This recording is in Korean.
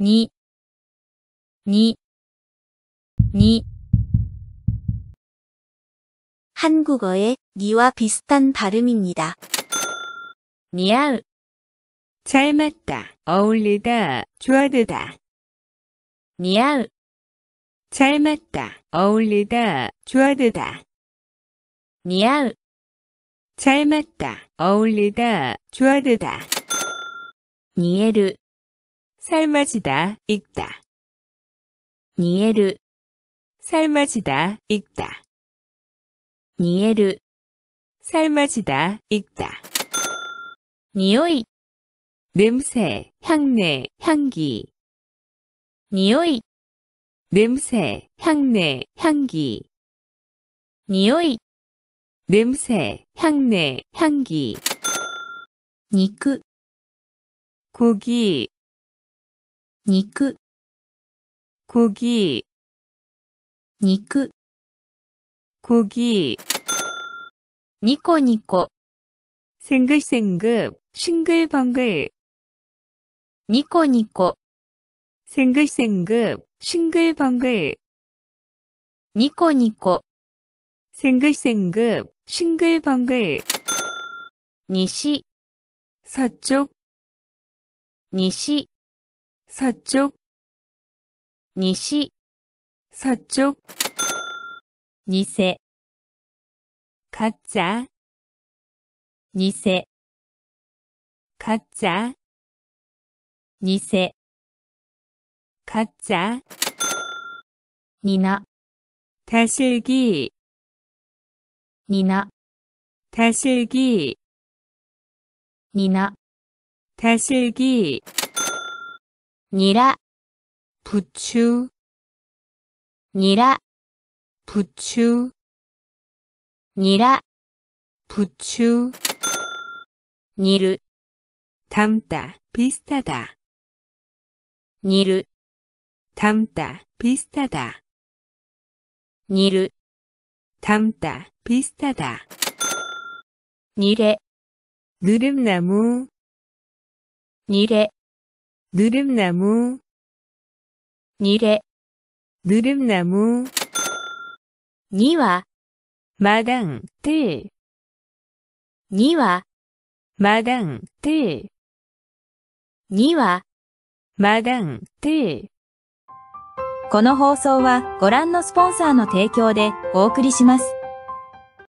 に、に、に。 한국어의 니와 비슷한 발음입니다. 니아우 잘 맞다, 어울리다, 좋아되다 니아우 잘 맞다, 어울리다, 좋아되다 니아우 잘 맞다, 어울리다, 좋아되다 니에르 삶아지다, 익다. 煮える 삶아지다, 익다. 煮える 삶아지다, 익다. 匂い 냄새, 향내, 향기. 匂い 냄새, 향내, 향기. 匂い 냄새, 향내, 향기. 肉 고기, 肉고기肉고기ニコニコ생글생글싱글벙글ニコニコ생글생글싱글벙글ニコニコ생글생글싱글벙글西서쪽西左直西左直にせ。かっャにせ。かっャにせ。かっャにナた슬기니나다슬기니나다슬기 니라 부추 니라 부추 니라 부추 니르 담다 비슷하다 니르 담다 비슷하다 니르 담다 비슷하다 니레 느릅나무 니레 ぬるむムむ。にれ。ぬるむなむ。には、まだん、て。には、まだん、て。には、まだん、て。この放送は、ご覧のスポンサーの提供でお送りします。